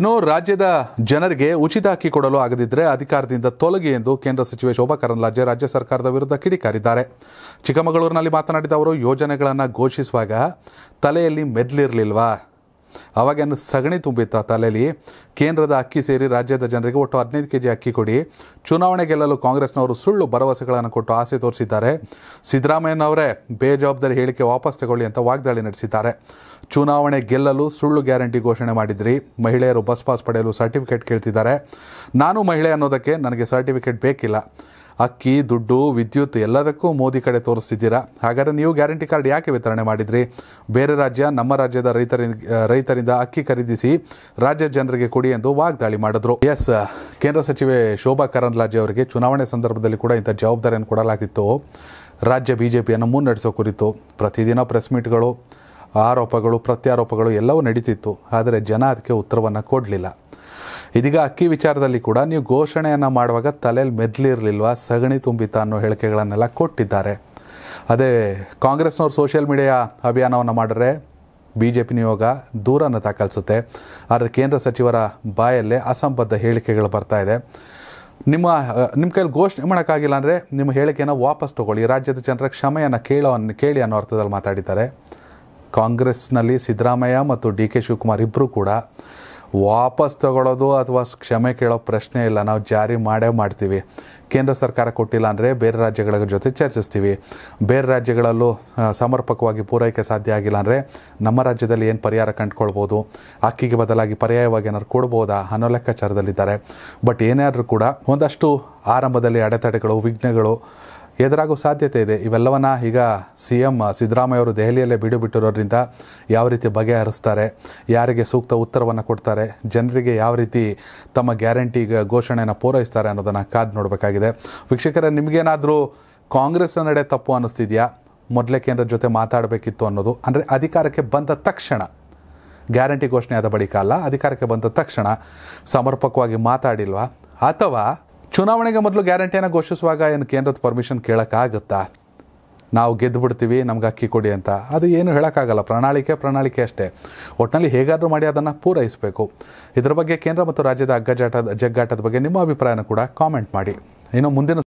ಇನ್ನು ರಾಜ್ಯದ ಜನರಿಗೆ ಉಚಿತ ಅಕ್ಕಿ ಕೊಡಲು ಆಗದಿದ್ದರೆ ಅಧಿಕಾರದಿಂದ ತೊಲಗಿ ಎಂದು ಕೇಂದ್ರ ಸಚಿವೆ ಶೋಭಾ ಕರಂದ್ಲಾಜೆ ರಾಜ್ಯ ಸರ್ಕಾರದ ವಿರುದ್ಧ ಕಿಡಿಕಾರಿದ್ದಾರೆ ಚಿಕ್ಕಮಗಳೂರಿನಲ್ಲಿ ಮಾತನಾಡಿದ ಅವರು ಯೋಜನೆಗಳನ್ನು ಘೋಷಿಸುವಾಗ ತಲೆಯಲ್ಲಿ ಮೆದ್ಲಿರಲಿಲ್ವಾ ಏನು ಸಗಣಿ ತುಂಬಿತ್ತು ತಲೆಯಲ್ಲಿ ಕೇಂದ್ರದ ಅಕ್ಕಿ ಸೇರಿ ರಾಜ್ಯದ ಜನರಿಗೆ ಒಟ್ಟು ಹದಿನೈದು ಕೆ ಅಕ್ಕಿ ಕೊಡಿ ಚುನಾವಣೆ ಗೆಲ್ಲಲು ಕಾಂಗ್ರೆಸ್ನವರು ಸುಳ್ಳು ಭರವಸೆಗಳನ್ನು ಕೊಟ್ಟು ಆಸೆ ತೋರಿಸಿದ್ದಾರೆ ಸಿದ್ದರಾಮಯ್ಯನವರೇ ಬೇಜವಾಬ್ದಾರಿ ಹೇಳಿಕೆ ವಾಪಸ್ ತಗೊಳ್ಳಿ ಅಂತ ವಾಗ್ದಾಳಿ ನಡೆಸಿದ್ದಾರೆ ಚುನಾವಣೆ ಗೆಲ್ಲಲು ಸುಳ್ಳು ಗ್ಯಾರಂಟಿ ಘೋಷಣೆ ಮಾಡಿದ್ರಿ ಮಹಿಳೆಯರು ಬಸ್ ಪಾಸ್ ಪಡೆಯಲು ಸರ್ಟಿಫಿಕೇಟ್ ಕೇಳ್ತಿದ್ದಾರೆ ನಾನು ಮಹಿಳೆ ಅನ್ನೋದಕ್ಕೆ ನನಗೆ ಸರ್ಟಿಫಿಕೇಟ್ ಬೇಕಿಲ್ಲ ಅಕ್ಕಿ ದುಡ್ಡು ವಿದ್ಯುತ್ ಎಲ್ಲದಕ್ಕೂ ಮೋದಿ ಕಡೆ ತೋರಿಸ್ತಿದ್ದೀರಾ ಹಾಗಾದರೆ ನೀವು ಗ್ಯಾರಂಟಿ ಕಾರ್ಡ್ ಯಾಕೆ ವಿತರಣೆ ಮಾಡಿದ್ರಿ ಬೇರೆ ರಾಜ್ಯ ನಮ್ಮ ರಾಜ್ಯದ ರೈತರಿಂದ ರೈತರಿಂದ ಅಕ್ಕಿ ಖರೀದಿಸಿ ರಾಜ್ಯ ಜನರಿಗೆ ಕೊಡಿ ಎಂದು ವಾಗ್ದಾಳಿ ಮಾಡಿದ್ರು ಎಸ್ ಕೇಂದ್ರ ಸಚಿವೆ ಶೋಭಾ ಕರಂದ್ಲಾಜೆ ಅವರಿಗೆ ಚುನಾವಣೆ ಸಂದರ್ಭದಲ್ಲಿ ಕೂಡ ಇಂಥ ಜವಾಬ್ದಾರಿಯನ್ನು ಕೊಡಲಾಗಿತ್ತು ರಾಜ್ಯ ಬಿ ಜೆ ಪಿಯನ್ನು ಮುನ್ನಡೆಸೋ ಕುರಿತು ಪ್ರತಿದಿನ ಪ್ರೆಸ್ ಮೀಟ್ಗಳು ಆರೋಪಗಳು ಪ್ರತ್ಯಾರೋಪಗಳು ಎಲ್ಲವೂ ನಡೀತಿತ್ತು ಆದರೆ ಜನ ಅದಕ್ಕೆ ಉತ್ತರವನ್ನು ಕೊಡಲಿಲ್ಲ ಇದೀಗ ಅಕ್ಕಿ ವಿಚಾರದಲ್ಲಿ ಕೂಡ ನೀವು ಘೋಷಣೆಯನ್ನು ಮಾಡುವಾಗ ತಲೆಯಲ್ಲಿ ಮೆದ್ಲಿರಲಿಲ್ವ ಸಗಣಿ ತುಂಬಿತ ಅನ್ನೋ ಹೇಳಿಕೆಗಳನ್ನೆಲ್ಲ ಕೊಟ್ಟಿದ್ದಾರೆ ಅದೇ ಕಾಂಗ್ರೆಸ್ನವ್ರು ಸೋಷಿಯಲ್ ಮೀಡಿಯಾ ಅಭಿಯಾನವನ್ನು ಮಾಡಿದ್ರೆ ಬಿ ಜೆ ಪಿ ನಿಯೋಗ ದೂರನ್ನು ದಾಖಲಿಸುತ್ತೆ ಆದರೆ ಕೇಂದ್ರ ಸಚಿವರ ಬಾಯಲ್ಲೇ ಅಸಂಬದ್ಧ ಹೇಳಿಕೆಗಳು ಬರ್ತಾ ಇದೆ ನಿಮ್ಮ ನಿಮ್ಮ ಕೈಲಿ ಘೋಷಣೆ ಮಾಡೋಕ್ಕಾಗಿಲ್ಲ ಅಂದರೆ ನಿಮ್ಮ ಹೇಳಿಕೆಯನ್ನು ವಾಪಸ್ ತೊಗೊಳ್ಳಿ ರಾಜ್ಯದ ಜನರ ಕ್ಷಮೆಯನ್ನು ಕೇಳೋ ಕೇಳಿ ಅನ್ನೋ ಅರ್ಥದಲ್ಲಿ ಮಾತಾಡಿದ್ದಾರೆ ಕಾಂಗ್ರೆಸ್ನಲ್ಲಿ ಸಿದ್ದರಾಮಯ್ಯ ಮತ್ತು ಡಿ ಕೆ ಶಿವಕುಮಾರ್ ಇಬ್ಬರೂ ಕೂಡ ವಾಪಸ್ ತಗೊಳ್ಳೋದು ಅಥವಾ ಕ್ಷಮೆ ಕೇಳೋ ಪ್ರಶ್ನೆ ಇಲ್ಲ ನಾವು ಜಾರಿ ಮಾಡೇ ಮಾಡ್ತೀವಿ ಕೇಂದ್ರ ಸರ್ಕಾರ ಕೊಟ್ಟಿಲ್ಲ ಅಂದರೆ ಬೇರೆ ರಾಜ್ಯಗಳ ಜೊತೆ ಚರ್ಚಿಸ್ತೀವಿ ಬೇರೆ ರಾಜ್ಯಗಳಲ್ಲೂ ಸಮರ್ಪಕವಾಗಿ ಪೂರೈಕೆ ಸಾಧ್ಯ ಆಗಿಲ್ಲ ಅಂದರೆ ನಮ್ಮ ರಾಜ್ಯದಲ್ಲಿ ಏನು ಪರಿಹಾರ ಕಂಡುಕೊಳ್ಬೋದು ಅಕ್ಕಿಗೆ ಬದಲಾಗಿ ಪರ್ಯಾಯವಾಗಿ ಏನಾದ್ರು ಕೊಡ್ಬೋದಾ ಅನ್ನೋ ಲೆಕ್ಕಾಚಾರದಲ್ಲಿದ್ದಾರೆ ಬಟ್ ಏನಾದರೂ ಕೂಡ ಒಂದಷ್ಟು ಆರಂಭದಲ್ಲಿ ಅಡೆತಡೆಗಳು ವಿಘ್ನಗಳು ಎದುರಾಗೋ ಸಾಧ್ಯತೆ ಇದೆ ಇವೆಲ್ಲವನ್ನ ಈಗ ಸಿ ಎಂ ಸಿದ್ದರಾಮಯ್ಯ ಅವರು ದೆಹಲಿಯಲ್ಲೇ ಬೀಡು ಬಿಟ್ಟಿರೋದ್ರಿಂದ ಯಾವ ರೀತಿ ಬಗೆಹರಿಸ್ತಾರೆ ಯಾರಿಗೆ ಸೂಕ್ತ ಉತ್ತರವನ್ನು ಕೊಡ್ತಾರೆ ಜನರಿಗೆ ಯಾವ ರೀತಿ ತಮ್ಮ ಗ್ಯಾರಂಟಿ ಘೋಷಣೆಯನ್ನು ಪೂರೈಸ್ತಾರೆ ಅನ್ನೋದನ್ನು ಕಾದು ನೋಡಬೇಕಾಗಿದೆ ವೀಕ್ಷಕರ ನಿಮಗೇನಾದರೂ ಕಾಂಗ್ರೆಸ್ನ ನಡೆ ತಪ್ಪು ಅನ್ನಿಸ್ತಿದೆಯಾ ಮೊದಲೇ ಕೇಂದ್ರ ಜೊತೆ ಮಾತಾಡಬೇಕಿತ್ತು ಅನ್ನೋದು ಅಂದರೆ ಅಧಿಕಾರಕ್ಕೆ ಬಂದ ತಕ್ಷಣ ಗ್ಯಾರಂಟಿ ಘೋಷಣೆ ಆದ ಬಳಿಕ ಅಲ್ಲ ಅಧಿಕಾರಕ್ಕೆ ಬಂದ ತಕ್ಷಣ ಸಮರ್ಪಕವಾಗಿ ಮಾತಾಡಿಲ್ವಾ ಅಥವಾ ಚುನಾವಣೆಗೆ ಮೊದಲು ಗ್ಯಾರಂಟಿಯನ್ನು ಘೋಷಿಸುವಾಗ ಏನು ಕೇಂದ್ರದ ಪರ್ಮಿಷನ್ ಕೇಳೋಕ್ಕಾಗುತ್ತಾ ನಾವು ಗೆದ್ದು ಬಿಡ್ತೀವಿ ನಮ್ಗೆ ಅಕ್ಕಿ ಕೊಡಿ ಅಂತ ಅದು ಏನು ಹೇಳೋಕ್ಕಾಗಲ್ಲ ಪ್ರಣಾಳಿಕೆ ಪ್ರಣಾಳಿಕೆ ಅಷ್ಟೇ ಒಟ್ಟಿನಲ್ಲಿ ಹೇಗಾದರೂ ಮಾಡಿ ಅದನ್ನು ಪೂರೈಸಬೇಕು ಇದರ ಬಗ್ಗೆ ಕೇಂದ್ರ ಮತ್ತು ರಾಜ್ಯದ ಅಗ್ಗಜಾಟದ ಜಗ್ಗಾಟದ ಬಗ್ಗೆ ನಿಮ್ಮ ಅಭಿಪ್ರಾಯನ ಕೂಡ ಕಾಮೆಂಟ್ ಮಾಡಿ ಇನ್ನು ಮುಂದಿನ